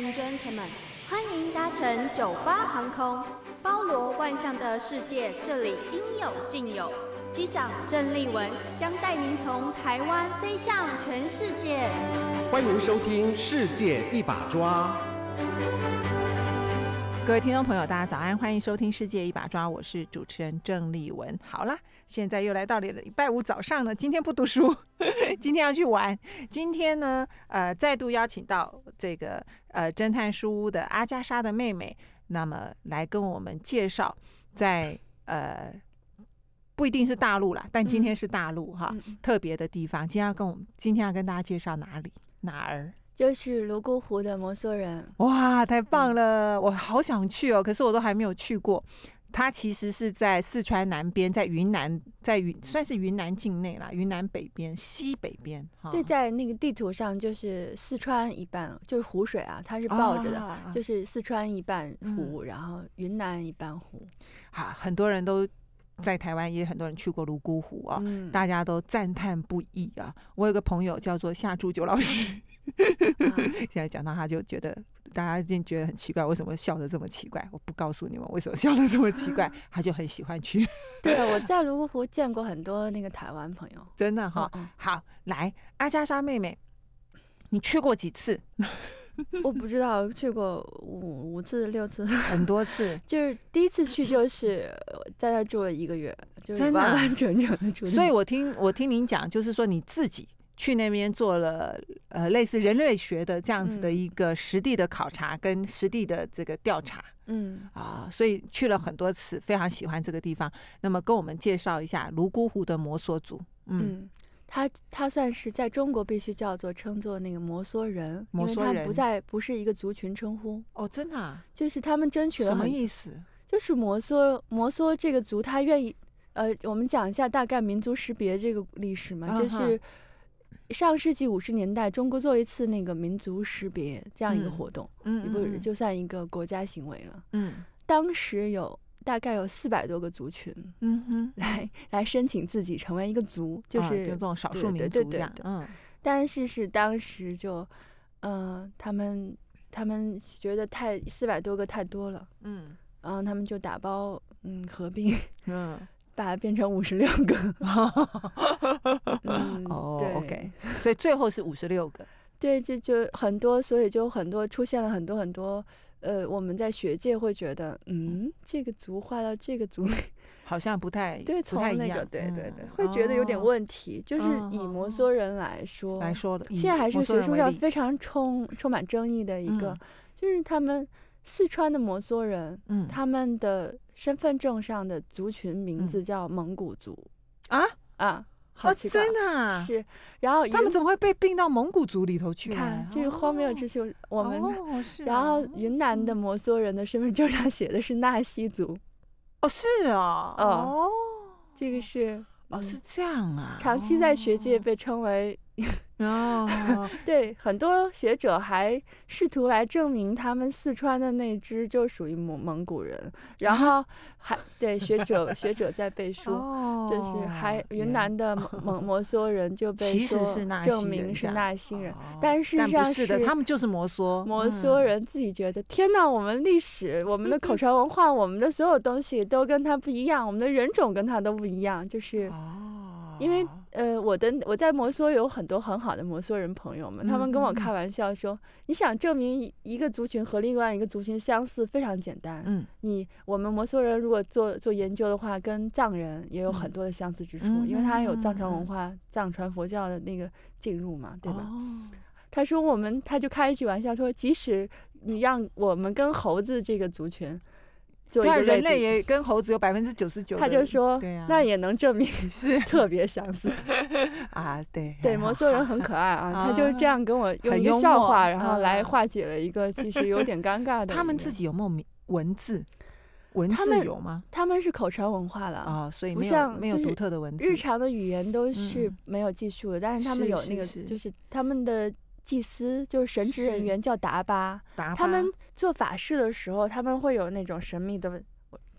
m 生 n 欢迎搭乘九八航空。包罗万象的世界，这里应有尽有。机长郑立文将带您从台湾飞向全世界。欢迎收听《世界一把抓》。各位听众朋友，大家早安，欢迎收听《世界一把抓》，我是主持人郑丽文。好了，现在又来到礼拜五早上了，今天不读书，今天要去玩。今天呢，呃，再度邀请到这个呃侦探书屋的阿加莎的妹妹，那么来跟我们介绍在呃不一定是大陆啦，但今天是大陆哈，特别的地方。今天要跟我们，今天要跟大家介绍哪里哪儿。就是泸沽湖的摩梭人，哇，太棒了！我好想去哦，可是我都还没有去过。它其实是在四川南边，在云南，在云算是云南境内啦，云南北边、西北边。对，在那个地图上就是四川一半，就是湖水啊，它是抱着的，就是四川一半湖，然后云南一半湖。哈，很多人都在台湾也很多人去过泸沽湖啊，大家都赞叹不已啊。我有个朋友叫做夏祝九老师。现在讲到他，就觉得大家就觉得很奇怪，为什么笑的这么奇怪？我不告诉你们为什么笑的这么奇怪，他就很喜欢去。对，我在泸沽湖见过很多那个台湾朋友，真的哈。好，来，阿加莎妹妹，你去过几次？我不知道，去过五五次、六次，很多次。就是第一次去，就是在那住了一个月，是完完整整的住。所以我听我听您讲，就是说你自己。去那边做了呃类似人类学的这样子的一个实地的考察跟实地的这个调查，嗯啊，所以去了很多次，非常喜欢这个地方。那么跟我们介绍一下泸沽湖的摩梭族，嗯，他他算是在中国必须叫做称作那个摩梭人，摩梭人不在不是一个族群称呼哦，真的就是他们争取了什么意思？就是摩梭摩梭这个族他愿意呃，我们讲一下大概民族识别这个历史嘛，就是。上世纪五十年代，中国做了一次那个民族识别这样一个活动，嗯，也不是就算一个国家行为了，嗯，当时有大概有四百多个族群，嗯哼，来来申请自己成为一个族，就是这种少数民族的，嗯，但是是当时就，呃，他们他们觉得太四百多个太多了，嗯，然后他们就打包，嗯，合并，嗯，把变成五十六个，嗯、哦。所以最后是五十六个，对，就就很多，所以就很多出现了很多很多，呃，我们在学界会觉得，嗯，这个族划到这个族，里，好像不太对，不太一样，对对对，会觉得有点问题。就是以摩梭人来说来说的，现在还是学术上非常充充满争议的一个，就是他们四川的摩梭人，他们的身份证上的族群名字叫蒙古族，啊啊。啊，真的是，然后他们怎么会被并到蒙古族里头去？看这个荒谬之处，我们然后云南的摩梭人的身份证上写的是纳西族，哦，是啊，哦，这个是，哦，是这样啊，长期在学界被称为。哦，对，很多学者还试图来证明他们四川的那支就属于蒙蒙古人，然后还对学者学者在背书，就是还云南的蒙 摩梭人就被说实是那证明是纳西人，但是上是的，他们就是摩梭摩梭人自己觉得，天哪，我们历史、我们的口传文化、我们的所有东西都跟他不一样，我们的人种跟他都不一样，就是哦。因为呃，我的我在摩梭有很多很好的摩梭人朋友们，他们跟我开玩笑说，你想证明一个族群和另外一个族群相似非常简单。嗯，你我们摩梭人如果做做研究的话，跟藏人也有很多的相似之处，因为他有藏传文化、藏传佛教的那个进入嘛，对吧？他说我们他就开一句玩笑说，即使你让我们跟猴子这个族群。但是人类也跟猴子有百分之九十九，他就说，那也能证明 是 特别相似。啊，对，对，摩梭人很可爱啊，他就这样跟我用一个笑话，然后来化解了一个其实有点尴尬的。他们自己有没有文字？文字有吗？他们是口传文化的啊，所以没像没有独特的文字，日常的语言都是没有技术的，但是他们有那个，就是他们的。祭司就是神职人员，叫达巴。达巴他们做法事的时候，他们会有那种神秘的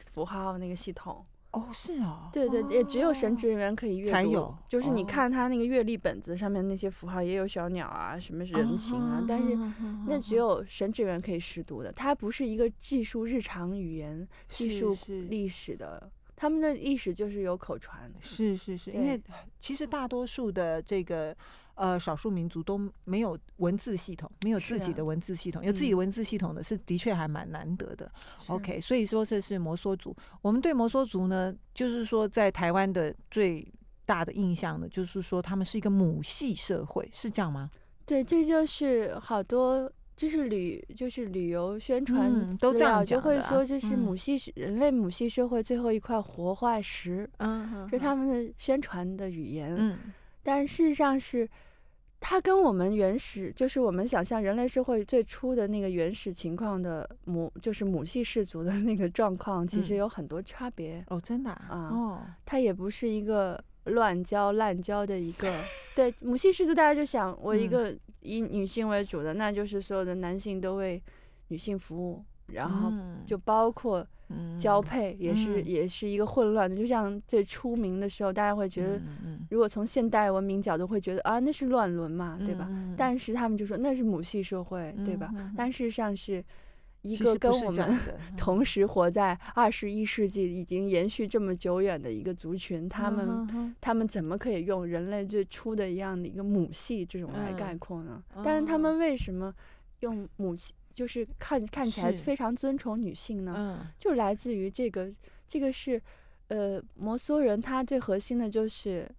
符号那个系统。哦，是啊。对对，也只有神职人员可以阅读。才有。就是你看他那个阅历本子上面那些符号，也有小鸟啊，什么人形啊，但是那只有神职人员可以识读的。它不是一个技术日常语言、技术历史的，他们的历史就是有口传。是是是，因为其实大多数的这个。呃，少数民族都没有文字系统，没有自己的文字系统。有自己文字系统的是，的确还蛮难得的。OK，所以说这是摩梭族。我们对摩梭族呢，就是说在台湾的最大的印象呢，就是说他们是一个母系社会，是这样吗？对，这就是好多，就是旅，就是旅游宣传都这样讲就会说就是母系人类母系社会最后一块活化石。嗯，是他们的宣传的语言。嗯，但事实上是。它跟我们原始，就是我们想象人类社会最初的那个原始情况的母，就是母系氏族的那个状况，其实有很多差别。哦，真的啊，哦，它也不是一个乱交滥交的一个。对，母系氏族，大家就想，我一个以女性为主的，那就是所有的男性都为女性服务。然后就包括交配也是也是一个混乱的，就像最出名的时候，大家会觉得，如果从现代文明角度会觉得啊，那是乱伦嘛，对吧？但是他们就说那是母系社会，对吧？但事实上是一个跟我们 同时活在二十一世纪已经延续这么久远的一个族群，他们他们怎么可以用人类最初的一样的一个母系这种来概括呢？但是他们为什么用母系？就是看看起来非常尊崇女性呢，嗯，就来自于这个，这个是，呃，摩梭人他最核心的就是，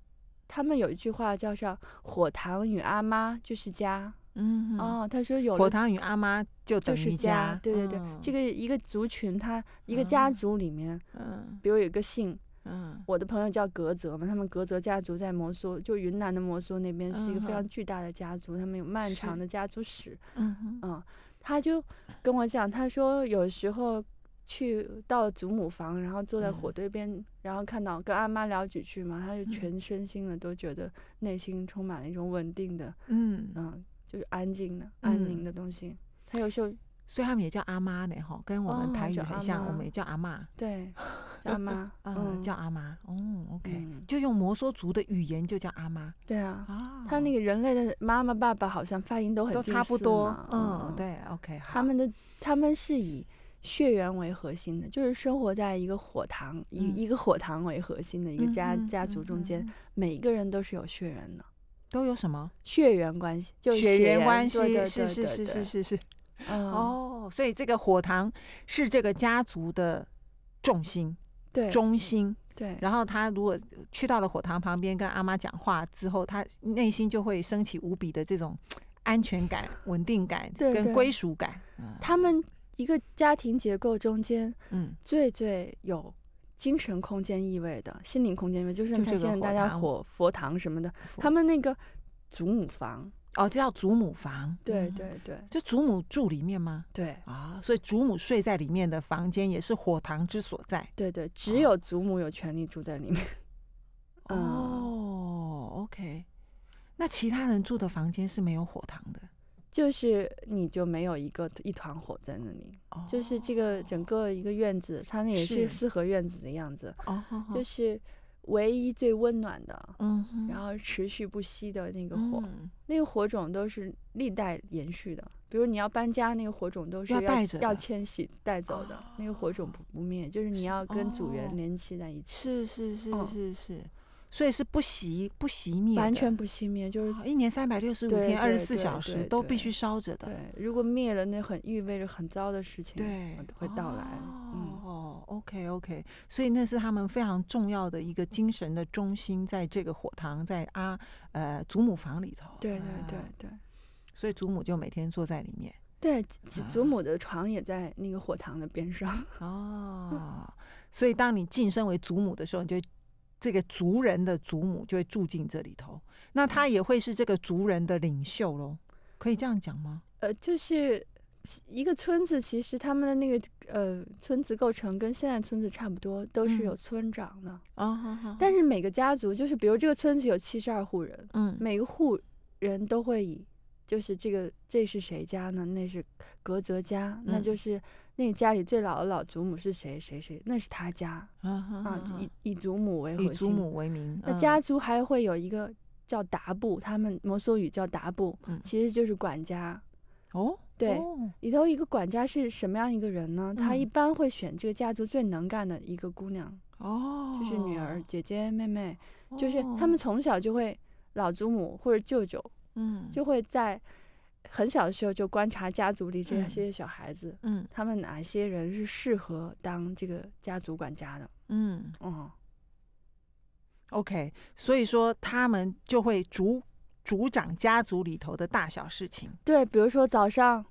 他们有一句话叫上火塘与阿妈就是家，嗯，哦，他说有火塘与阿妈就等于家，对对对，这个一个族群他一个家族里面，嗯，比如有一个姓，嗯，我的朋友叫格泽嘛，他们格泽家族在摩梭，就云南的摩梭那边是一个非常巨大的家族，他们有漫长的家族史，嗯嗯。他就跟我讲，他说有时候去到祖母房，然后坐在火堆边，然后看到跟阿妈聊几句嘛，他就全身心的都觉得内心充满了一种稳定的，嗯嗯，就是安静的、安宁的东西。他有时候，所以他们也叫阿妈呢，哈，跟我们台语很像，我们也叫阿妈。对。阿妈，嗯，叫阿妈，哦，OK，就用摩梭族的语言就叫阿妈。对啊，啊，他那个人类的妈妈、爸爸，好像发音都很都差不多。嗯，对，OK，他们的他们是以血缘为核心的，就是生活在一个火塘一一个火塘为核心的，一个家家族中间，每一个人都是有血缘的。都有什么血缘关系？就血缘关系，是是是是是是。哦，所以这个火塘是这个家族的重心。中心，对，然后他如果去到了火塘旁边跟阿妈讲话之后，他内心就会升起无比的这种安全感、稳定感跟归属感。他们一个家庭结构中间，嗯，最最有精神空间意味的心灵空间意味，就是现在大家火佛堂什么的，他们那个祖母房。哦，这叫祖母房，对对对，就祖母住里面吗？对啊，所以祖母睡在里面的房间也是火堂之所在。对对，只有祖母有权利住在里面。哦，OK，那其他人住的房间是没有火堂的，就是你就没有一个一团火在那里，就是这个整个一个院子，它那也是四合院子的样子，哦，就是。唯一最温暖的，嗯，然后持续不息的那个火，那个火种都是历代延续的。比如你要搬家，那个火种都是要带着、要迁徙带走的。那个火种不不灭，就是你要跟祖源联系在一起。是是是是是。所以是不熄不熄灭，完全不熄灭，就是一年三百六十五天，二十四小时都必须烧着的。对，如果灭了，那很意味着很糟的事情对会到来。哦，OK OK，所以那是他们非常重要的一个精神的中心，在这个火塘，在阿呃祖母房里头。对对对对，所以祖母就每天坐在里面。对，祖母的床也在那个火塘的边上。哦，所以当你晋升为祖母的时候，你就。这个族人的祖母就会住进这里头，那他也会是这个族人的领袖喽，可以这样讲吗？呃，就是一个村子，其实他们的那个呃村子构成跟现在村子差不多，都是有村长的。啊但是每个家族，就是比如这个村子有七十二户人，嗯，每个户人都会以。就是这个，这是谁家呢？那是格泽家，那就是那家里最老的老祖母是谁？谁谁？那是他家啊，以以祖母为核心，以祖母为名。那家族还会有一个叫达布，他们摩梭语叫达布，其实就是管家。哦，对，里头一个管家是什么样一个人呢？他一般会选这个家族最能干的一个姑娘，哦，就是女儿、姐姐、妹妹，就是他们从小就会老祖母或者舅舅。嗯，就会在很小的时候就观察家族里这些小孩子，嗯，他们哪些人是适合当这个家族管家的，嗯，哦，OK，所以说他们就会主主掌家族里头的大小事情，对，比如说早上，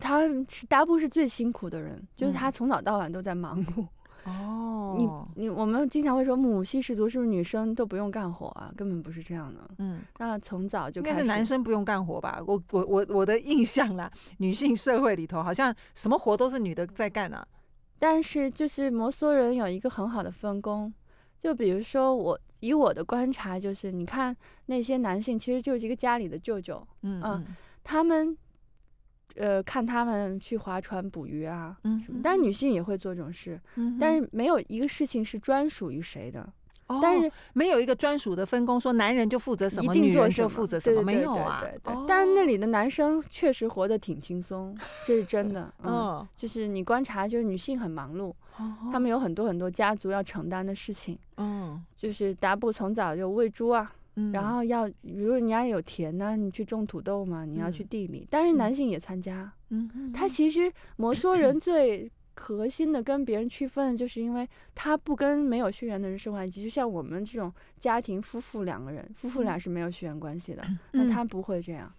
他是大部分是最辛苦的人，就是他从早到晚都在忙碌。哦，你你我们经常会说母系氏族是不是女生都不用干活啊？根本不是这样的。嗯，那从早就开始。应该是男生不用干活吧？我我我我的印象啦，女性社会里头好像什么活都是女的在干啊。但是就是摩梭人有一个很好的分工，就比如说我以我的观察，就是你看那些男性其实就是一个家里的舅舅，嗯他们。呃，看他们去划船捕鱼啊，嗯，什么？但是女性也会做这种事，嗯，但是没有一个事情是专属于谁的，哦，但是没有一个专属的分工，说男人就负责什么，女人就负责什么，没有啊。但是那里的男生确实活得挺轻松，这是 真的，嗯，就是你观察，就是女性很忙碌，他们有很多很多家族要承担的事情，嗯，就是达布从早就喂猪啊。然后要，比如人家有田呢，你去种土豆嘛，你要去地里。但是男性也参加，嗯他其实摩 梭人最核心的跟别人区分，就是因为他不跟没有血缘的人生活在一起。就像我们这种家庭，夫妇两个人，夫妇俩是没有血缘关系的，那他不会这样。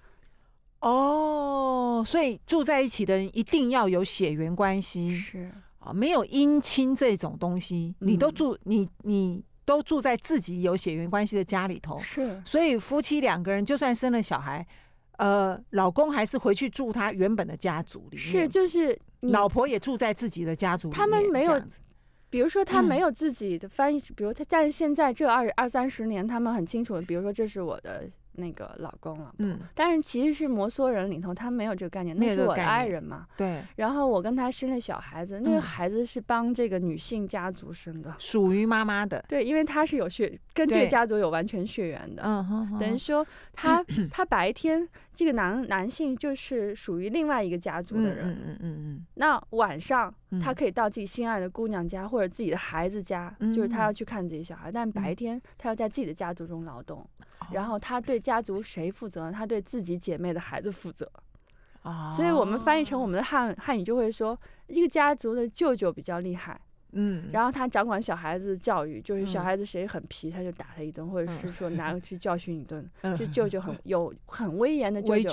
哦，所以住在一起的人一定要有血缘关系，是啊，没有姻亲这种东西，你都住，你你。都住在自己有血缘关系的家里头，是，所以夫妻两个人就算生了小孩，呃，老公还是回去住他原本的家族里面，是就是，老婆也住在自己的家族，里他们没有，比如说他没有自己的翻译，比如他，但是现在这二二三十年，他们很清楚，比如说这是我的。那个老公了，嗯，但是其实是摩梭人里头，他没有这个概念，那是我的爱人嘛，对。然后我跟他生了小孩子，那个孩子是帮这个女性家族生的，属于妈妈的，对，因为他是有血跟这个家族有完全血缘的，嗯哼，等于说他 他白天。这个男男性就是属于另外一个家族的人，嗯嗯嗯嗯。那晚上他可以到自己心爱的姑娘家或者自己的孩子家，就是他要去看自己小孩。但白天他要在自己的家族中劳动，然后他对家族谁负责？他对自己姐妹的孩子负责，所以我们翻译成我们的汉汉语就会说，一个家族的舅舅比较厉害。嗯，然后他掌管小孩子教育，就是小孩子谁很皮，他就打他一顿，或者是说拿去教训一顿。就舅舅很 有很威严的舅舅，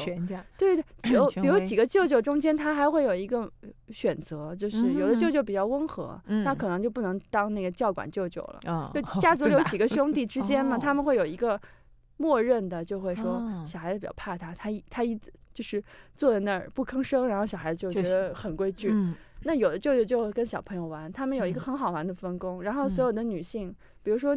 对 对，有比如几个舅舅中间，他还会有一个选择，就是有的舅舅比较温和，那可能就不能当那个教管舅舅了。就 家族里有几个兄弟之间嘛，他们会有一个。默认的就会说小孩子比较怕他，他一他一就是坐在那儿不吭声，然后小孩子就觉得很规矩。那有的舅舅就跟小朋友玩，他们有一个很好玩的分工，然后所有的女性，比如说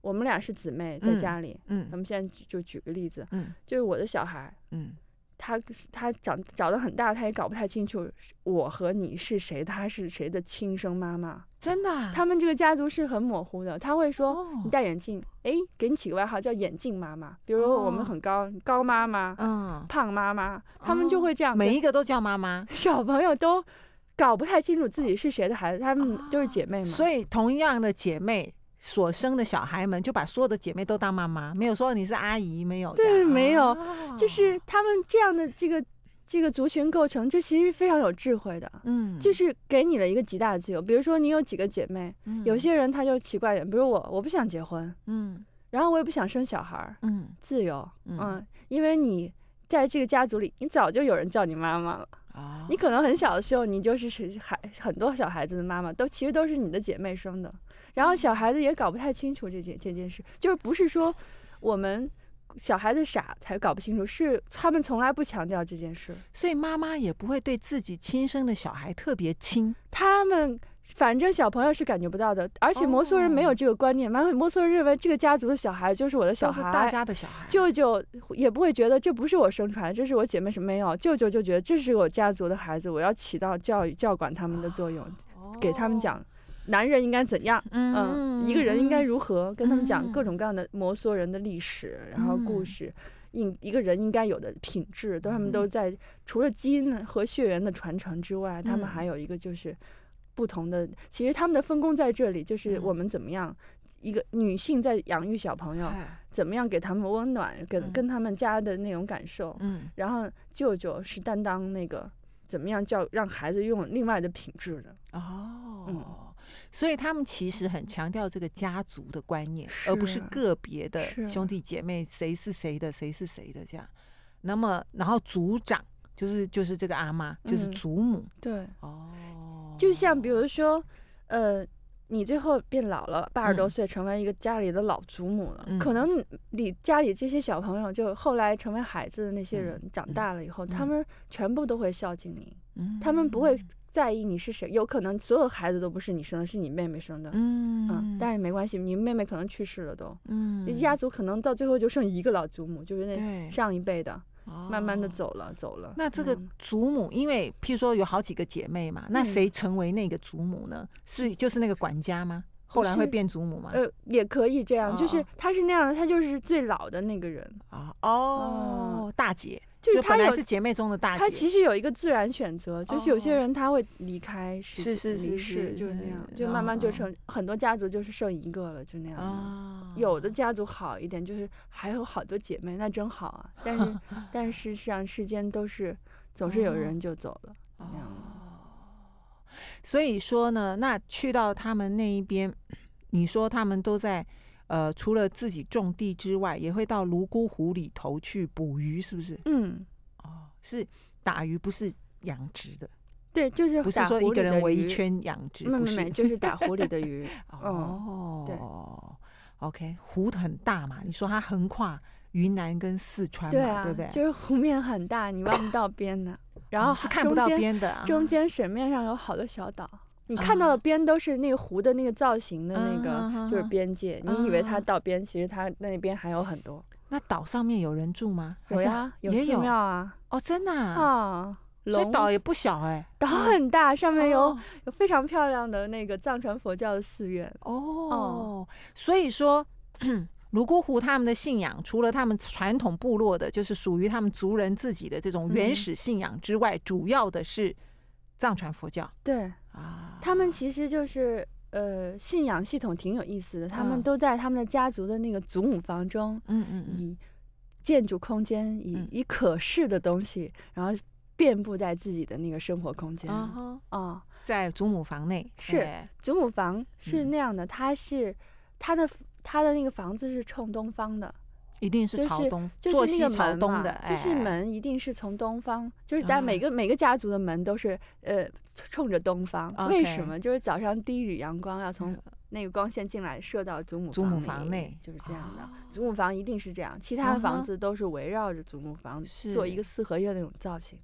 我们俩是姊妹，在家里，嗯，咱们现在就举个例子，嗯，就是我的小孩，嗯。她她长长得很大，她也搞不太清楚我和你是谁，她是谁的亲生妈妈？真的？他们这个家族是很模糊的。他会说：“你戴眼镜，哎，给你起个外号叫眼镜妈妈。比如我们很高，高妈妈，嗯，胖妈妈，他们就会这样，每一个都叫妈妈。小朋友都搞不太清楚自己是谁的孩子，他们都是姐妹嘛。所以同样的姐妹。所生的小孩们就把所有的姐妹都当妈妈，没有说你是阿姨，没有对，没有，就是他们这样的这个这个族群构成，这其实非常有智慧的，嗯，就是给你了一个极大的自由。比如说你有几个姐妹，有些人他就奇怪点，比如我我不想结婚，嗯，然后我也不想生小孩，嗯，自由，嗯，因为你在这个家族里，你早就有人叫你妈妈了你可能很小的时候，你就是孩很多小孩子的妈妈，都其实都是你的姐妹生的。然后小孩子也搞不太清楚这件这件事，就是不是说我们小孩子傻才搞不清楚，是他们从来不强调这件事，所以妈妈也不会对自己亲生的小孩特别亲。他们反正小朋友是感觉不到的，而且摩梭人没有这个观念，摩摩梭人认为这个家族的小孩就是我的小孩，大家的小孩。舅舅也不会觉得这不是我生出来，这是我姐妹什么没有，舅舅就觉得这是我家族的孩子，我要起到教育教管他们的作用，给他们讲。男人应该怎样？嗯，一个人应该如何跟他们讲各种各样的摩梭人的历史，然后故事，应一个人应该有的品质，都他们都在除了基因和血缘的传承之外，他们还有一个就是不同的。其实他们的分工在这里，就是我们怎么样一个女性在养育小朋友，怎么样给他们温暖，跟跟他们家的那种感受。嗯，然后舅舅是担当那个怎么样叫让孩子用另外的品质的。哦，嗯。所以他们其实很强调这个家族的观念，而不是个别的兄弟姐妹谁是谁的，谁是谁的这样。那么，然后族长就是就是这个阿妈，就是祖母。对，哦，就像比如说，呃，你最后变老了，八十多岁，成为一个家里的老祖母了，可能你家里这些小朋友，就后来成为孩子的那些人，长大了以后，他们全部都会孝敬你，他们不会。在意你是谁，有可能所有孩子都不是你生的，是你妹妹生的。嗯嗯，但是没关系，你妹妹可能去世了都。嗯，家族可能到最后就剩一个老祖母，就是那上一辈的，慢慢的走了走了。那这个祖母，因为譬如说有好几个姐妹嘛，那谁成为那个祖母呢？是就是那个管家吗？后来会变祖母吗？呃，也可以这样，就是她是那样的，她就是最老的那个人啊哦，大姐。就她也是姐妹中的大姐，她其实有一个自然选择，就是有些人她会离开，是是是是，就是那样，就慢慢就成很多家族就是剩一个了，就那样。有的家族好一点，就是还有好多姐妹，那真好啊。但是 但是实际上世间都是总是有人就走了，那样。所以说呢，那去到他们那一边，你说他们都在。呃，除了自己种地之外，也会到泸沽湖里头去捕鱼，是不是？嗯，哦，是打鱼，不是养殖的。对，就是不是说一个人围一圈养殖，不是，就是打湖里的 鱼。哦，对，OK，湖很大嘛，你说它横跨云南跟四川嘛，对不对？就是湖面很大，你望不到边的，然后是看不到边的，中间水面上有好多小岛。你看到的边都是那个湖的那个造型的那个，就是边界。你以为它到边，其实它那边还有很多。那岛上面有人住吗？有呀，有寺庙啊。哦，真的啊，所以岛也不小哎。岛很大，上面有有非常漂亮的那个藏传佛教的寺院。哦，所以说泸沽湖他们的信仰，除了他们传统部落的，就是属于他们族人自己的这种原始信仰之外，主要的是藏传佛教。对。他们其实就是呃，信仰系统挺有意思的。他们都在他们的家族的那个祖母房中，嗯嗯以建筑空间，以以可视的东西，然后遍布在自己的那个生活空间。啊，在祖母房内，是祖母房是那样的。它是它的它的那个房子是冲东方的。一定是朝东，做进朝东的，就是门一定是从东方，就是但每个每个家族的门都是呃冲着东方，为什么？就是早上第一缕阳光要从那个光线进来射到祖母祖母房内，就是这样的。祖母房一定是这样，其他的房子都是围绕着祖母房做一个四合院那种造型。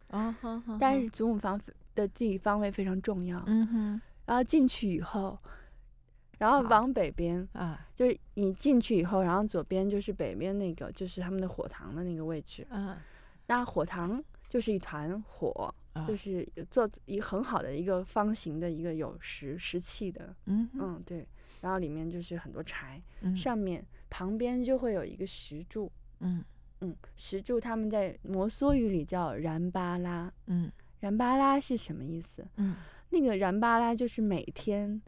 但是祖母房的地理方位非常重要。嗯哼，然后进去以后。然后往北边，啊，就是你进去以后，然后左边就是北边那个，就是他们的火塘的那个位置，啊，那火塘就是一团火，就是做一很好的一个方形的一个有石石器的，嗯嗯，对，然后里面就是很多柴，上面旁边就会有一个石柱，嗯嗯，石柱他们在摩梭语里叫然巴拉，嗯，然巴拉是什么意思？嗯，那个然巴拉就是每天。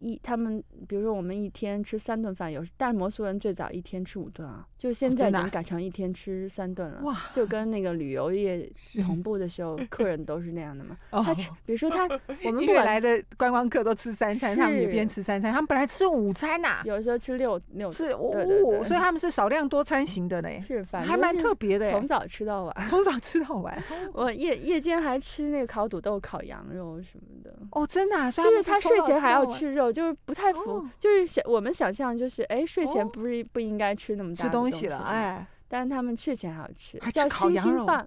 一他们比如说我们一天吃三顿饭，有但是摩苏人最早一天吃五顿啊，就现在经改成一天吃三顿了。哇，就跟那个旅游业 同步的时候，客人都是那样的嘛。哦，比如说他 我们过来的观光客都吃三餐，他们也边吃三餐，他们本来吃午餐呐，有时候吃六六是哦，所以他们是少量多餐型的呢，是还蛮特别的，从早吃到晚，从早吃到晚，我夜夜间还吃那个烤土豆、烤羊肉什么的。哦，真的，就是他睡前还要吃肉。我就是不太服，就是想我们想象就是，哎，睡前不是不应该吃那么吃东西了，哎，但是他们睡前还要吃，叫星星饭，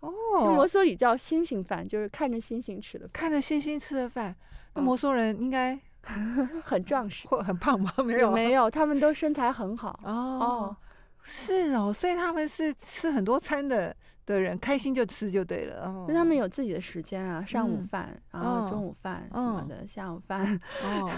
哦，摩梭里叫星星饭，就是看着星星吃的，饭，看着星星吃的饭，那摩梭人应该 很壮实 或很胖吗？没有，没有，他们都身材很好哦，是哦，所以他们是吃很多餐的。的人开心就吃就对了。那他们有自己的时间啊，上午饭，然后中午饭什么的，下午饭，哦，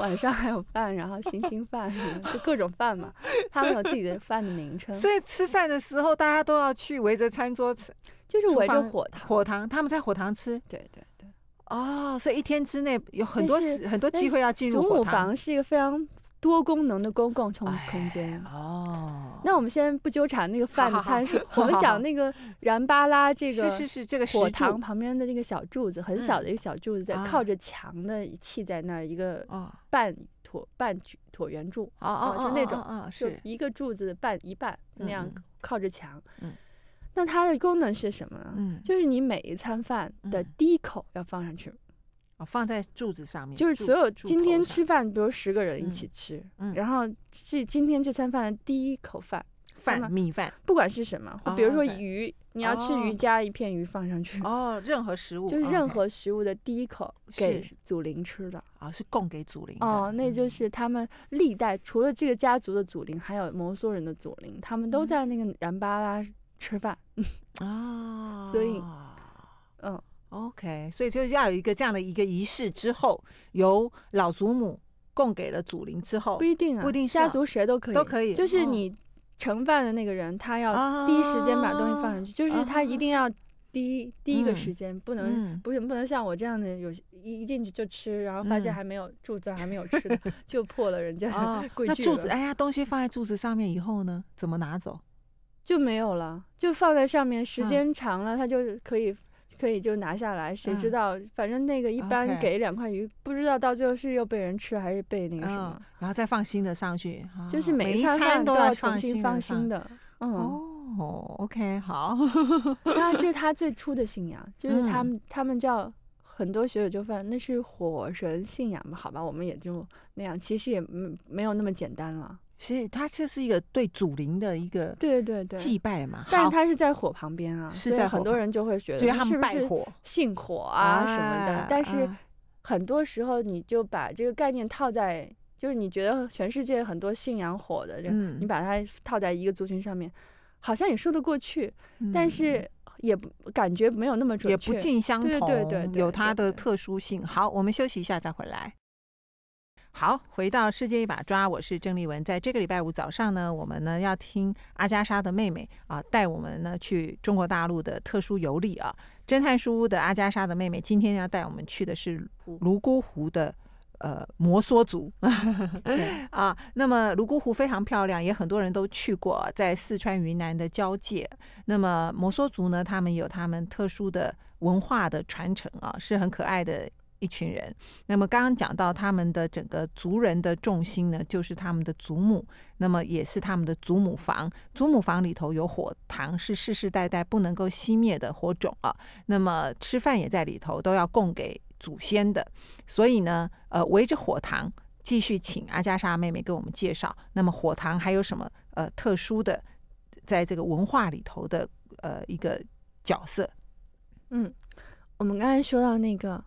晚上还有饭，然后 星星饭，就各种饭嘛。他们有自己的饭的名称。所以吃饭的时候，大家都要去围着餐桌吃，就是围着火塘。火塘，他们在火塘吃。对对对。哦，所以一天之内有很多时很多机会要进入母房是一个非常。多功能的公共充空间哦，那我们先不纠缠那个饭餐，是 我们讲那个然 巴拉这个是是是这个火塘旁边的那个小柱子，很小的一个小柱子，在靠着墙的砌在那儿一个半椭半椭圆柱哦哦就那种就是一个柱子半一半那样靠着墙嗯，那它的功能是什么？嗯，就是你每一餐饭的第一口要放上去。哦，放在柱子上面，就是所有今天吃饭，比如十个人一起吃，然后是今天这餐饭的第一口饭，饭米饭，不管是什么，比如说鱼，你要吃鱼，加一片鱼放上去，哦，任何食物，就任何食物的第一口给祖灵吃的啊，是供给祖灵哦，那就是他们历代除了这个家族的祖灵，还有摩梭人的祖灵，他们都在那个然巴拉吃饭啊，所以，嗯。OK，所以就是要有一个这样的一个仪式之后，由老祖母供给了祖灵之后，不一定啊，不一定，家族谁都可以，都可以。就是你盛饭的那个人，他要第一时间把东西放上去，就是他一定要第一第一个时间，不能不是不能像我这样的，有，一一进去就吃，然后发现还没有柱子还没有吃的，就破了人家 规矩那柱子，哎呀，东西放在柱子上面以后呢，怎么拿走？就没有了，就放在上面，时间长了，它就可以。可以就拿下来，谁知道？反正那个一般给两块鱼，不知道到最后是又被人吃还是被那个什么，然后再放新的上去，就是每一餐都要重新放新的。哦，OK，好，那这是他最初的信仰，就是他们他们叫很多学者就犯那是火神信仰嘛？好吧，我们也就那样，其实也没没有那么简单了。其实它这是一个对祖灵的一个，对对对祭拜嘛。但是它是在火旁边啊，是在很多人就会觉得他们拜火、信火啊什么的。但是很多时候，你就把这个概念套在，就是你觉得全世界很多信仰火的，人，你把它套在一个族群上面，好像也说得过去，但是也感觉没有那么准确，不尽相同，对对对，有它的特殊性。好，我们休息一下再回来。好，回到世界一把抓，我是郑丽文。在这个礼拜五早上呢，我们呢要听阿加莎的妹妹啊，带我们呢去中国大陆的特殊游历啊。侦探书屋的阿加莎的妹妹今天要带我们去的是泸沽湖的呃摩梭族 啊。那么泸沽湖非常漂亮，也很多人都去过，在四川云南的交界。那么摩梭族呢，他们有他们特殊的文化的传承啊，是很可爱的。一群人，那么刚刚讲到他们的整个族人的重心呢，就是他们的祖母，那么也是他们的祖母房。祖母房里头有火塘，是世世代代不能够熄灭的火种啊。那么吃饭也在里头，都要供给祖先的。所以呢，呃，围着火塘继续请阿加莎妹妹给我们介绍，那么火塘还有什么呃特殊的，在这个文化里头的呃一个角色？嗯，我们刚才说到那个。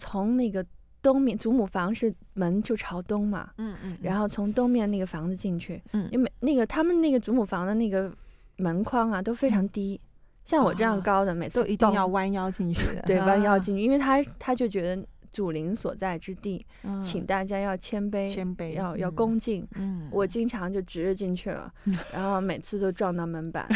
从那个东面祖母房是门就朝东嘛，嗯嗯，然后从东面那个房子进去，嗯，因为那个他们那个祖母房的那个门框啊都非常低，像我这样高的每次都一定要弯腰进去的，对，弯腰进去，因为他他就觉得祖灵所在之地，请大家要谦卑，谦卑要要恭敬。嗯，我经常就直着进去了，然后每次都撞到门板。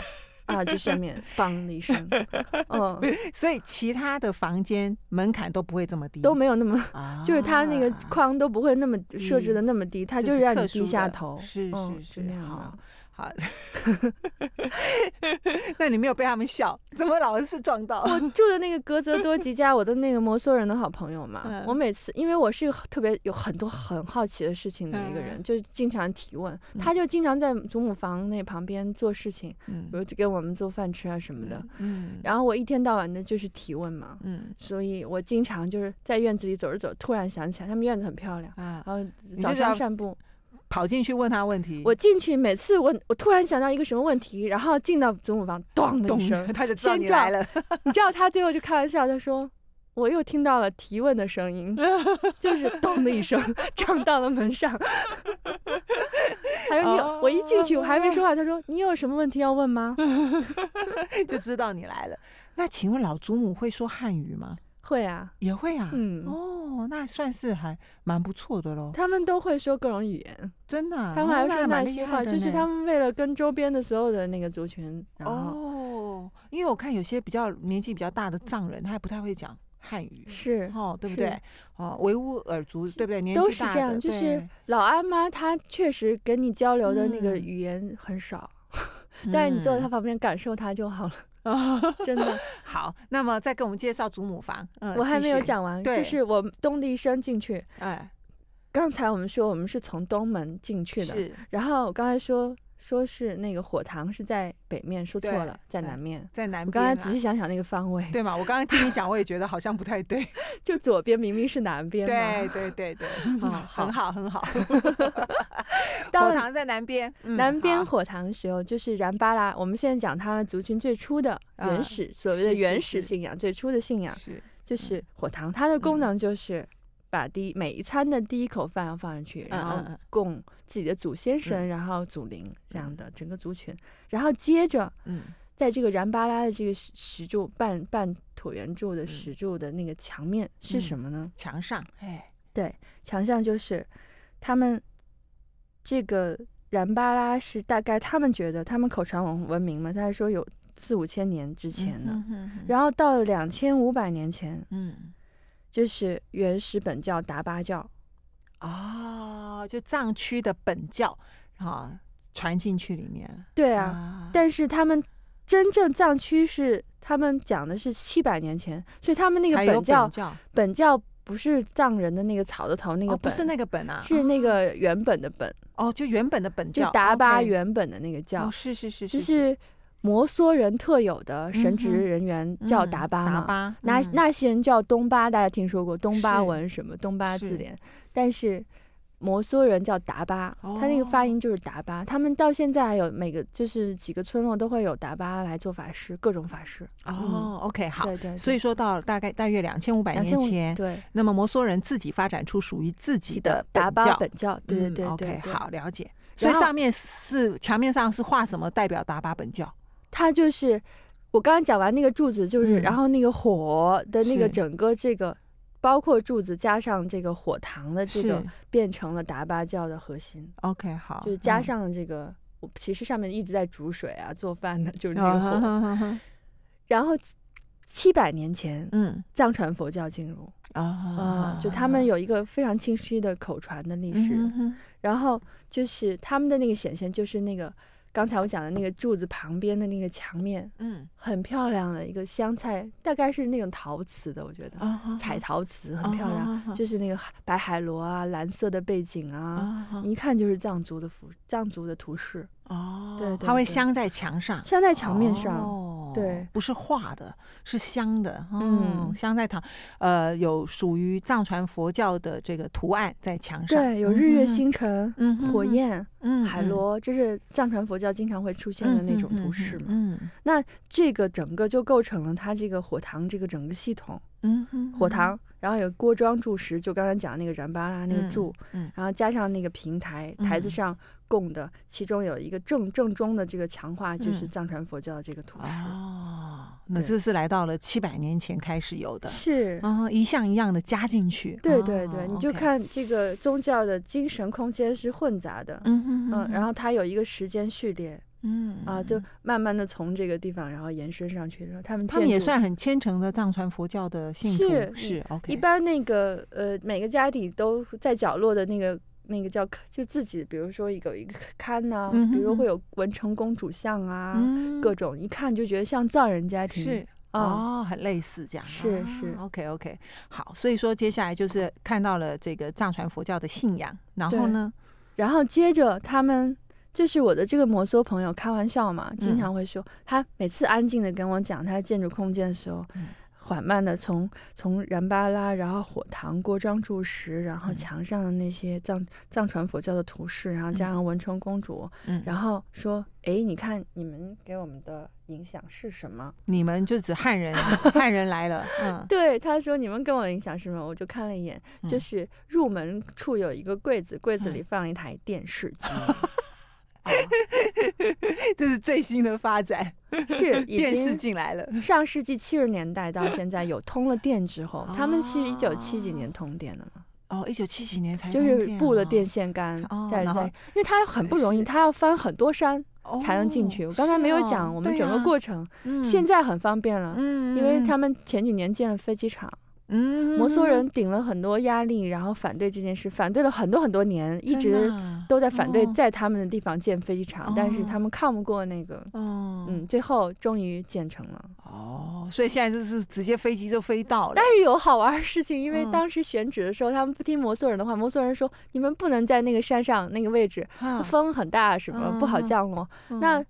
啊！就下面，嘣的一声，嗯，所以其他的房间门槛都不会这么低，都没有那么，就是它那个框都不会那么设置的那么低，它就是让你低下头，是是是，好。好，那你没有被他们笑？怎么老是撞到？我住的那个格泽多吉家，我的那个摩梭人的好朋友嘛。我每次，因为我是特别有很多很好奇的事情的一个人，就经常提问。他就经常在祖母房那旁边做事情，比如给我们做饭吃啊什么的。嗯。然后我一天到晚的就是提问嘛。嗯。所以我经常就是在院子里走着走，突然想起来，他们院子很漂亮。然后早上散步。跑进去问他问题。我进去每次问，我突然想到一个什么问题，然后进到祖母房，咚的一声，他就先撞你来了。你知道他最后就开玩笑，他说：“我又听到了提问的声音，就是咚的一声撞到了门上。”还有你，我一进去我还没说话，他说：“你有什么问题要问吗？”就知道你来了。那请问老祖母会说汉语吗？会啊，也会啊，嗯，哦，那算是还蛮不错的喽。他们都会说各种语言，真的，他们还蛮厉害的，就是他们为了跟周边的所有的那个族群。哦，因为我看有些比较年纪比较大的藏人，他还不太会讲汉语，是哦，对不对？哦，维吾尔族，对不对？都是这样就是老阿妈她确实跟你交流的那个语言很少，但是你坐在她旁边感受她就好了。啊，真的 好。那么再给我们介绍祖母房，我还没有讲完，就是我咚的一声进去。哎，刚才我们说我们是从东门进去的，是。然后我刚才说。说是那个火塘是在北面，说错了，在南面，在南我刚才仔细想想那个方位，对吗？我刚刚听你讲，我也觉得好像不太对，就左边明明是南边嘛。对对对对，哦，很好很好。火塘在南边，南边火塘时候就是然巴拉。我们现在讲他们族群最初的原始所谓的原始信仰，最初的信仰是就是火塘，它的功能就是。把第一每一餐的第一口饭要放上去，然后供自己的祖先神，然后祖灵这样的整个族群，然后接着，在这个燃巴拉的这个石柱半半椭圆柱的石柱的那个墙面是什么呢？墙上，哎，对，墙上就是他们这个燃巴拉是大概他们觉得他们口传文文明嘛，他还说有四五千年之前呢，然后到了两千五百年前，嗯。就是原始本教达巴教啊，就藏区的本教啊，传进去里面了。对啊，但是他们真正藏区是他们讲的是七百年前，所以他们那个本教本教不是藏人的那个草的头那个，不是那个本啊，是那个原本的本。哦，就原本的本，教，就达巴原本的那个教。哦，是是是是。摩梭人特有的神职人员叫达巴，达巴那那些人叫东巴，大家听说过东巴文什么东巴字典，但是摩梭人叫达巴，他那个发音就是达巴。他们到现在还有每个就是几个村落都会有达巴来做法师，各种法师。哦，OK 好，对对所以说到大概大约两千五百年前，对，那么摩梭人自己发展出属于自己的达巴本教，对对对，OK 好了解。所以上面是墙面上是画什么代表达巴本教？它就是我刚刚讲完那个柱子，就是然后那个火的那个整个这个，包括柱子加上这个火塘的这个，变成了达巴教的核心。OK，好，就是加上这个，其实上面一直在煮水啊、做饭的，就是这个火。然后七百年前，嗯，藏传佛教进入啊啊，就他们有一个非常清晰的口传的历史。然后就是他们的那个显现，就是那个。刚才我讲的那个柱子旁边的那个墙面，嗯，很漂亮的一个香菜，大概是那种陶瓷的，我觉得彩陶瓷很漂亮，就是那个白海螺啊，蓝色的背景啊，一看就是藏族的服，藏族的图饰哦，对，它会镶在墙上，镶在墙面上哦，对，不是画的，是镶的，嗯，镶在它，呃，有属于藏传佛教的这个图案在墙上，对，有日月星辰，嗯，火焰。海螺就是藏传佛教经常会出现的那种图示嘛。嗯，那这个整个就构成了它这个火塘这个整个系统。嗯哼。火塘，然后有锅庄柱石，就刚才讲那个燃巴拉那个柱。嗯。然后加上那个平台，台子上供的，其中有一个正正中的这个强化就是藏传佛教的这个图示。哦。那这是来到了七百年前开始有的。是。啊，一项一项的加进去。对对对，你就看这个宗教的精神空间是混杂的。嗯嗯，然后它有一个时间序列，嗯啊，就慢慢的从这个地方，然后延伸上去，然后他们他们也算很虔诚的藏传佛教的信徒是，OK。一般那个呃每个家庭都在角落的那个那个叫就自己，比如说有一个龛呐，比如会有文成公主像啊，各种一看就觉得像藏人家庭是啊，很类似这样是是 OK OK 好，所以说接下来就是看到了这个藏传佛教的信仰，然后呢。然后接着，他们就是我的这个摩梭朋友，开玩笑嘛，经常会说，他每次安静的跟我讲他的建筑空间的时候。缓慢的从从然巴拉，然后火塘、锅庄、柱石，然后墙上的那些藏藏传佛教的图示，然后加上文成公主，然后说：“哎，你看你们给我们的影响是什么？你们就指汉人，汉人来了。”嗯，对，他说：“你们给我的影响是什么？”我就看了一眼，就是入门处有一个柜子，柜子里放一台电视机。这是最新的发展，是 电视进来了。上世纪七十年代到现在，有通了电之后，他们是一九七几年通电的吗？哦一九七几年才就是布了电线杆，在在，因为它很不容易，它要翻很多山才能进去。我刚才没有讲我们整个过程，现在很方便了，因为他们前几年建了飞机场。嗯，摩梭人顶了很多压力，然后反对这件事，反对了很多很多年，一直都在反对在他们的地方建飞机场，但是他们抗不过那个，嗯，最后终于建成了。哦，所以现在就是直接飞机就飞到了。但是有好玩的事情，因为当时选址的时候，他们不听摩梭人的话，摩梭人说你们不能在那个山上那个位置，风很大，什么不好降落。那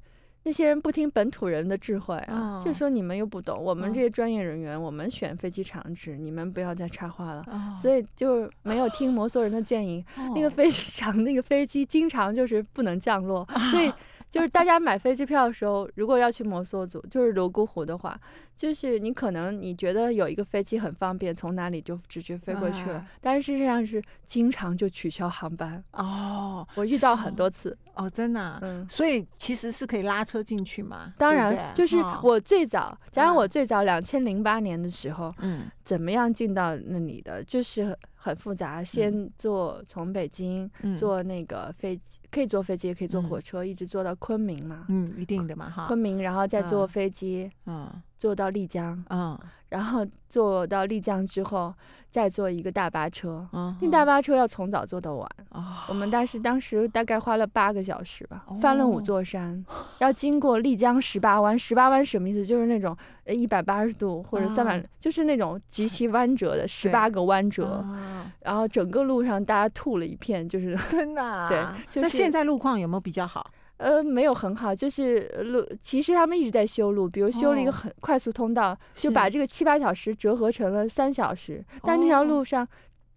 那些人不听本土人的智慧啊，就说你们又不懂，我们这些专业人员，我们选飞机场址，你们不要再插话了。所以就没有听摩梭人的建议。那个飞机场，那个飞机经常就是不能降落，所以就是大家买飞机票的时候，如果要去摩梭族，就是泸沽湖的话，就是你可能你觉得有一个飞机很方便，从哪里就直接飞过去了，但是实上是经常就取消航班。哦，我遇到很多次。哦，真的，嗯，所以其实是可以拉车进去嘛。当然，就是我最早，加上我最早两千零八年的时候，嗯，怎么样进到那里的，就是很复杂，先坐从北京坐那个飞机。可以坐飞机，也可以坐火车，一直坐到昆明嘛？嗯，一定的嘛哈。昆明，然后再坐飞机，嗯，坐到丽江，嗯，然后坐到丽江之后，再坐一个大巴车，嗯，那大巴车要从早坐到晚，啊，我们当时当时大概花了八个小时吧，翻了五座山，要经过丽江十八弯，十八弯什么意思？就是那种一百八十度或者三百，就是那种极其弯折的十八个弯折，然后整个路上大家吐了一片，就是真的，对，就是。现在路况有没有比较好？呃，没有很好，就是路。其实他们一直在修路，比如修了一个很快速通道，就把这个七八小时折合成了三小时。但那条路上，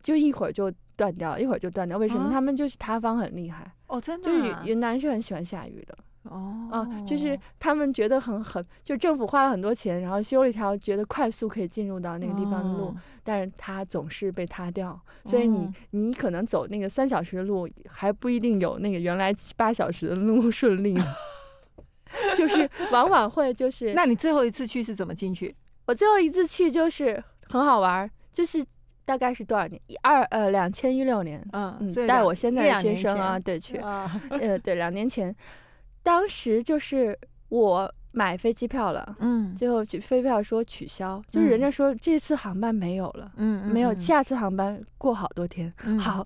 就一会儿就断掉，一会儿就断掉。为什么？他们就是塌方很厉害。哦，真的。就是云南是很喜欢下雨的。哦，啊，就是他们觉得很很，就政府花了很多钱，然后修了一条觉得快速可以进入到那个地方的路，但是它总是被塌掉，所以你你可能走那个三小时的路，还不一定有那个原来八小时的路 顺利，就是往往会就 是。那你最后一次去是怎么进去？我最后一次去就是很好玩，就是大概是多少年？一二呃，两千一六年，嗯嗯，带我现在的学生啊，对去呃对，两年前。当时就是我买飞机票了，嗯，最后取飞机票说取消，就是人家说这次航班没有了，嗯，没有下次航班过好多天。好，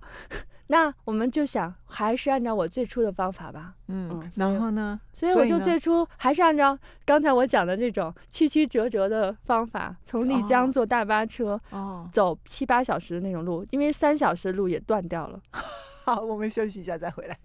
那我们就想还是按照我最初的方法吧，嗯，然后呢？所以我就最初还是按照刚才我讲的那种曲曲折折的方法，从丽江坐大巴车，哦，走七八小时的那种路，因为三小时的路也断掉了。好，我们休息一下再回来。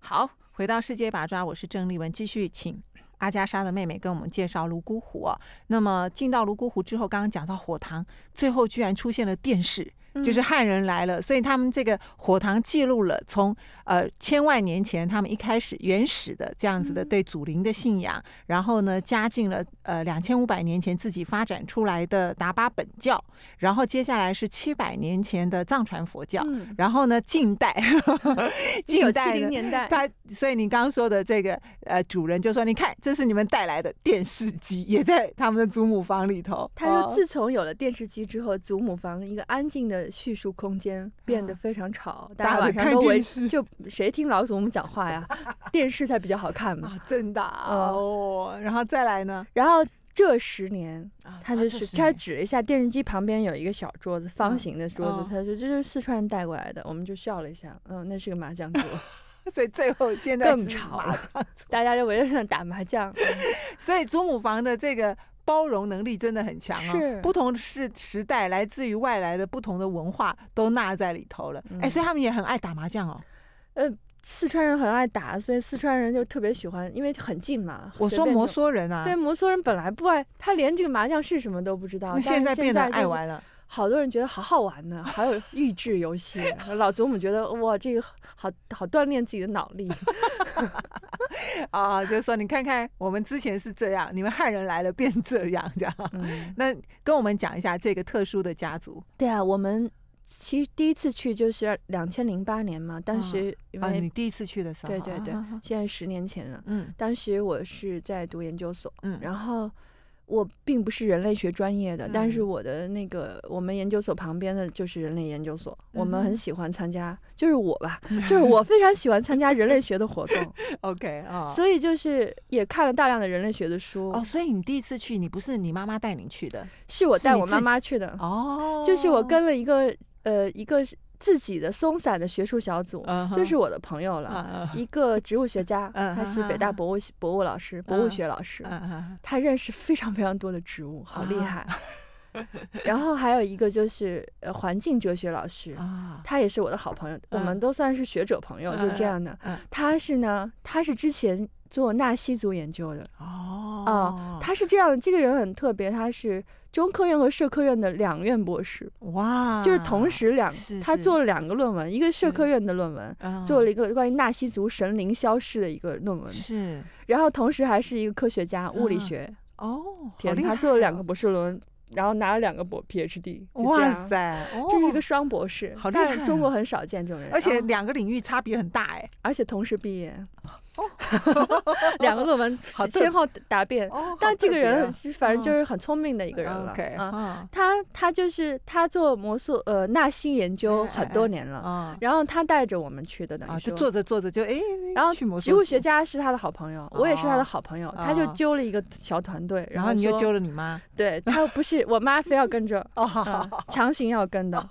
好。回到世界把抓，我是郑丽文，继续请阿加莎的妹妹跟我们介绍泸沽湖。那么进到泸沽湖之后，刚刚讲到火塘，最后居然出现了电视。就是汉人来了，所以他们这个火塘记录了从呃千万年前他们一开始原始的这样子的对祖灵的信仰，然后呢加进了呃两千五百年前自己发展出来的达巴本教，然后接下来是七百年前的藏传佛教，然后呢近代 近代年代，他所以你刚刚说的这个呃主人就说你看这是你们带来的电视机也在他们的祖母房里头，他说自从有了电视机之后，祖母房一个安静的。叙述空间变得非常吵，大家晚上都围就谁听老祖母讲话呀？电视才比较好看嘛，真的啊！哦，然后再来呢？然后这十年，他就是他指了一下电视机旁边有一个小桌子，方形的桌子，他说这是四川人带过来的，我们就笑了一下。嗯，那是个麻将桌，所以最后现在更吵，大家就围在那打麻将。所以祖母房的这个。包容能力真的很强哦，不同是时代来自于外来的不同的文化都纳在里头了，哎，所以他们也很爱打麻将哦。呃，四川人很爱打，所以四川人就特别喜欢，因为很近嘛。我说摩梭人啊，对摩梭人本来不爱，他连这个麻将是什么都不知道，现在变得爱玩了。好多人觉得好好玩呢，还 有益智游戏。老祖母觉得哇，这个好好锻炼自己的脑力。啊，就是说，你看看我们之前是这样，你们汉人来了变这样，这样。那跟我们讲一下这个特殊的家族。对啊，我们其实第一次去就是两千零八年嘛，当时因为你第一次去的时候，对对对，现在十年前了。嗯，当时我是在读研究所，嗯，然后。我并不是人类学专业的，但是我的那个我们研究所旁边的就是人类研究所，我们很喜欢参加，就是我吧，就是我非常喜欢参加人类学的活动。OK 啊，所以就是也看了大量的人类学的书。哦，所以你第一次去，你不是你妈妈带你去的，是我带我妈妈去的。哦，就是我跟了一个呃一个。自己的松散的学术小组，就是我的朋友了。一个植物学家，他是北大博物博物老师、博物学老师，他认识非常非常多的植物，好厉害。然后还有一个就是环境哲学老师，他也是我的好朋友，我们都算是学者朋友，就这样的。他是呢，他是之前做纳西族研究的。哦，啊，他是这样，这个人很特别，他是。中科院和社科院的两院博士哇，就是同时两，他做了两个论文，一个社科院的论文，做了一个关于纳西族神灵消失的一个论文是，然后同时还是一个科学家，物理学哦，天，他做了两个博士论文，然后拿了两个博 P H D，哇塞，这是一个双博士，但中国很少见这种人，而且两个领域差别很大哎，而且同时毕业。哦，两个论文 先后答辩，但这个人反正就是很聪明的一个人了啊。他他就是他做魔术呃纳西研究很多年了，然后他带着我们去的，等于说就做着做着就哎，然后植物学家是他的好朋友，我也是他的好朋友，他就揪了一个小团队，然后你又揪了你妈，对他不是我妈非要跟着，强行要跟的，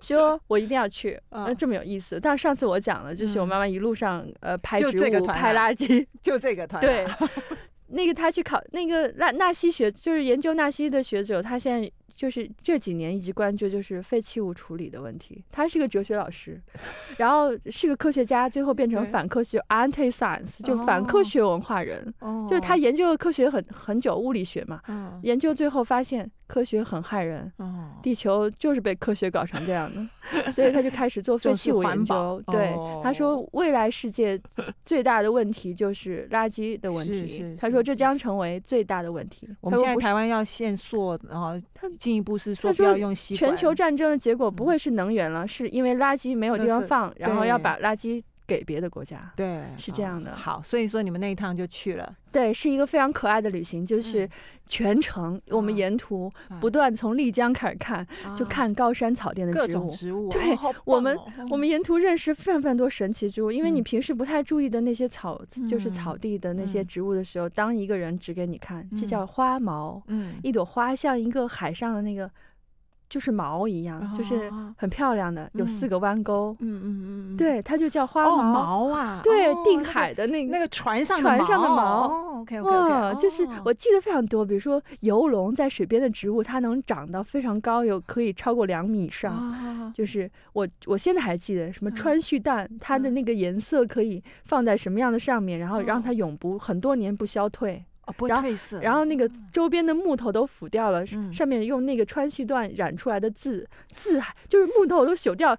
说我一定要去，这么有意思。但是上次我讲了，就是我妈妈一路上呃拍植物。五拍垃圾 就这个团，对，那个他去考那个纳纳西学，就是研究纳西的学者，他现在就是这几年一直关注就是废弃物处理的问题。他是个哲学老师，然后是个科学家，最后变成反科学 （anti-science），就反科学文化人。哦，就是他研究科学很很久，物理学嘛，研究最后发现。科学很害人，地球就是被科学搞成这样的，所以他就开始做废弃物研究。对，他说未来世界 最大的问题就是垃圾的问题。是，他说这将成为最大的问题。我们现在台湾要限塑，然后他进一步是说不要用吸。全球战争的结果不会是能源了，是因为垃圾没有地方放，然后要把垃圾。给别的国家，对，是这样的。好，所以说你们那一趟就去了。对，是一个非常可爱的旅行，就是全程我们沿途不断从丽江开始看，就看高山草甸的植物，植物。对，我们我们沿途认识非常非常多神奇植物，因为你平时不太注意的那些草，就是草地的那些植物的时候，当一个人指给你看，这叫花毛，嗯，一朵花像一个海上的那个。就是毛一样，就是很漂亮的，有四个弯钩。嗯嗯嗯，对，它就叫花毛啊。对，定海的那那个船上船上的毛。o k OK OK。就是我记得非常多，比如说游龙在水边的植物，它能长到非常高，有可以超过两米以上。就是我我现在还记得什么穿絮蛋，它的那个颜色可以放在什么样的上面，然后让它永不很多年不消退。哦，不褪色。然后那个周边的木头都腐掉了，上面用那个川细段染出来的字，字还就是木头都朽掉，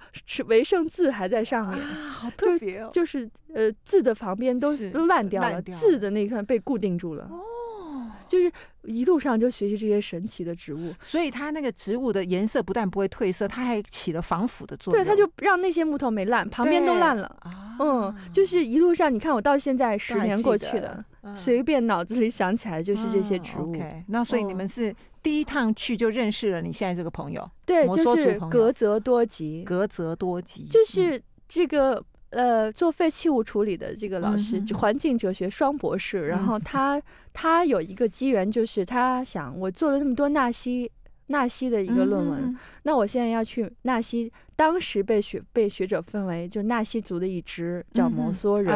唯剩字还在上面。啊，好特别哦！就是呃，字的旁边都都烂掉了，字的那一块被固定住了。哦，就是。一路上就学习这些神奇的植物，所以它那个植物的颜色不但不会褪色，它还起了防腐的作用。对，它就让那些木头没烂，旁边都烂了。啊，嗯，就是一路上，你看我到现在十年过去了，随便脑子里想起来就是这些植物。那所以你们是第一趟去就认识了你现在这个朋友？对，就是格泽多吉，格泽多吉，就是这个。呃，做废弃物处理的这个老师，环境哲学双博士，然后他他有一个机缘，就是他想，我做了那么多纳西纳西的一个论文，那我现在要去纳西，当时被学被学者分为就纳西族的一支叫摩梭人，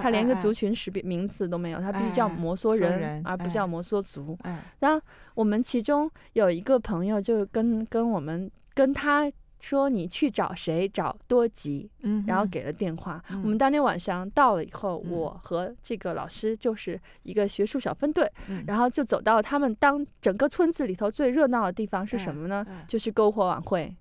他连个族群识别名字都没有，他必须叫摩梭人，而不叫摩梭族。那我们其中有一个朋友，就跟跟我们跟他。说你去找谁？找多吉。嗯，然后给了电话。我们当天晚上到了以后，我和这个老师就是一个学术小分队，然后就走到他们当整个村子里头最热闹的地方是什么呢？就是篝火晚会。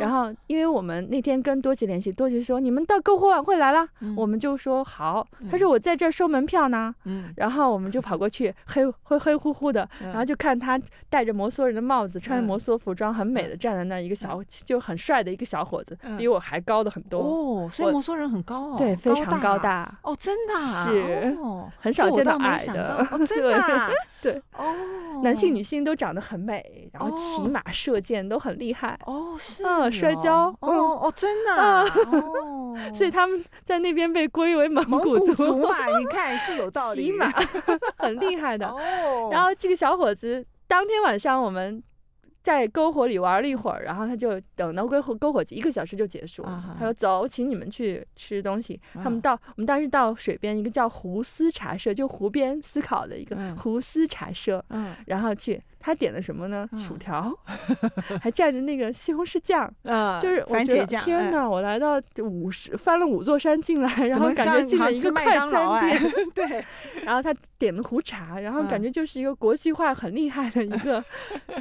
然后，因为我们那天跟多吉联系，多吉说你们到篝火晚会来了，我们就说好。他说我在这收门票呢，嗯，然后我们就跑过去，黑灰黑乎乎的，然后就看他戴着摩梭人的帽子，穿着摩梭服装，很美的站在那一个小，就很帅的一个小伙子，比我还高的很多。哦，所以摩梭人很高哦，对，非常高大。哦，真的，是很少见到矮的，真的。对哦，男性女性都长得很美，然后骑马射箭都很厉害哦，是嗯摔跤，嗯哦真的，哦，所以他们在那边被归为蒙古族嘛，你看是有道理，骑马 很厉害的，然后这个小伙子当天晚上我们。在篝火里玩了一会儿，然后他就等到篝火篝火一个小时就结束。他说：“走，请你们去吃东西。”他们到我们当时到水边一个叫湖思茶社，就湖边思考的一个湖思茶社。嗯，然后去。他点的什么呢？薯条，还蘸着那个西红柿酱，嗯，就是我觉得天哪！我来到五十翻了五座山进来，然后感觉进了一个快餐店。对，然后他点了壶茶，然后感觉就是一个国际化很厉害的一个，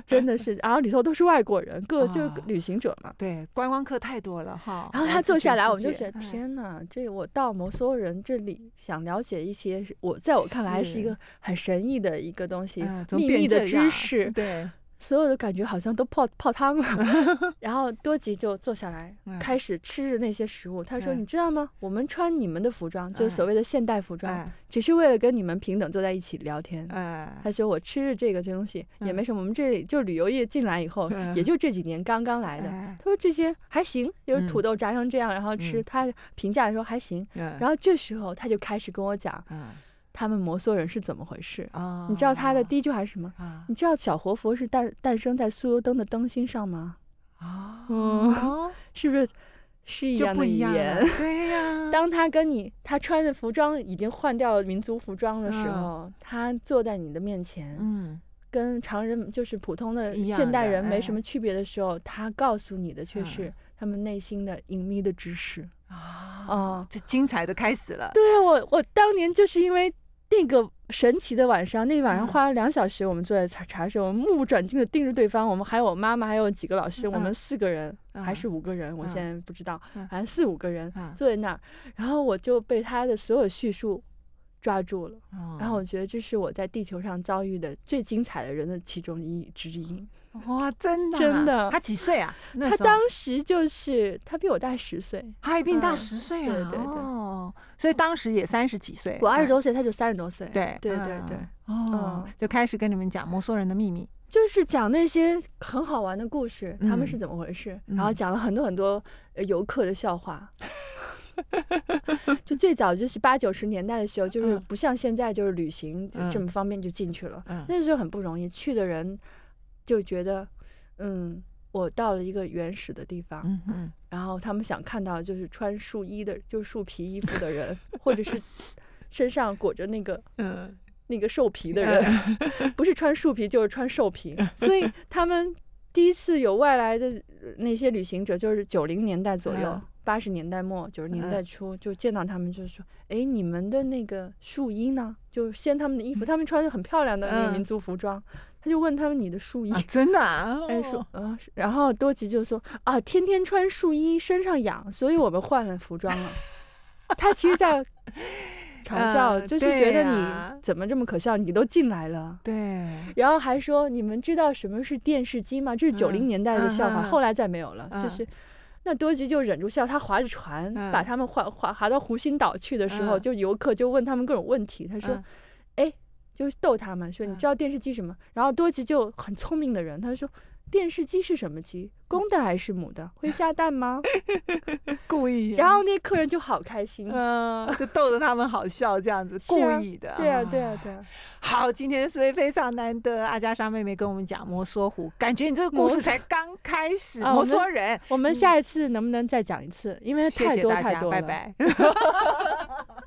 真的是，然后里头都是外国人，各就旅行者嘛。对，观光客太多了哈。然后他坐下来，我们就觉得天哪，这我到摩梭人这里想了解一些，我在我看来是一个很神秘的一个东西，秘密的知识。”是，对，所有的感觉好像都泡泡汤了。然后多吉就坐下来，开始吃着那些食物。他说：“你知道吗？我们穿你们的服装，就所谓的现代服装，只是为了跟你们平等坐在一起聊天。”他说：“我吃着这个东西也没什么。我们这里就旅游业进来以后，也就这几年刚刚来的。”他说：“这些还行，就是土豆炸成这样，然后吃。他评价说还行。然后这时候他就开始跟我讲。”他们摩梭人是怎么回事？啊，你知道他的第一句话是什么？你知道小活佛是诞诞生在酥油灯的灯芯上吗？啊，嗯，是不是是一样的语言？对呀。当他跟你，他穿的服装已经换掉了民族服装的时候，他坐在你的面前，嗯，跟常人就是普通的现代人没什么区别的时候，他告诉你的却是他们内心的隐秘的知识啊啊！这精彩的开始了。对啊，我我当年就是因为。那个神奇的晚上，那晚上花了两小时，我们坐在茶茶室，我们目不转睛的盯着对方。我们还有我妈妈，还有几个老师，我们四个人还是五个人，我现在不知道，反正四五个人坐在那儿。然后我就被他的所有叙述抓住了，然后我觉得这是我在地球上遭遇的最精彩的人的其中一之一。哇，真的真的，他几岁啊？他当时就是他比我大十岁，他比你大十岁啊，对对对，所以当时也三十几岁。我二十多岁，他就三十多岁，对对对对，哦，就开始跟你们讲摩梭人的秘密，就是讲那些很好玩的故事，他们是怎么回事，然后讲了很多很多游客的笑话，就最早就是八九十年代的时候，就是不像现在就是旅行这么方便就进去了，那时候很不容易，去的人。就觉得，嗯，我到了一个原始的地方，嗯嗯，然后他们想看到就是穿树衣的，就是树皮衣服的人，或者是身上裹着那个，嗯，那个兽皮的人，不是穿树皮就是穿兽皮。所以他们第一次有外来的那些旅行者，就是九零年代左右，八十年代末九十年代初就见到他们，就是说，哎，你们的那个树衣呢？就是他们的衣服，他们穿着很漂亮的那个民族服装。他就问他们：“你的树衣真的？” 哎树啊，然后多吉就说：“啊，天天穿树衣，身上痒，所以我们换了服装了。”他其实在 嘲笑，就是觉得你怎么这么可笑，你都进来了。对。然后还说：“你们知道什么是电视机吗？”这是九零年代的笑话，后来再没有了。就是，那多吉就忍住笑。他划着船，把他们划划划到湖心岛去的时候，就游客就问他们各种问题。他说。就是逗他们说你知道电视机什么？然后多吉就很聪明的人，他说电视机是什么鸡？公的还是母的？会下蛋吗？故意。然后那客人就好开心，就逗得他们好笑这样子，故意的。对啊，对啊，对啊。好，今天是非常难得，阿加莎妹妹跟我们讲摩梭湖，感觉你这个故事才刚开始。摩梭人，我们下一次能不能再讲一次？因为谢谢大家，拜拜。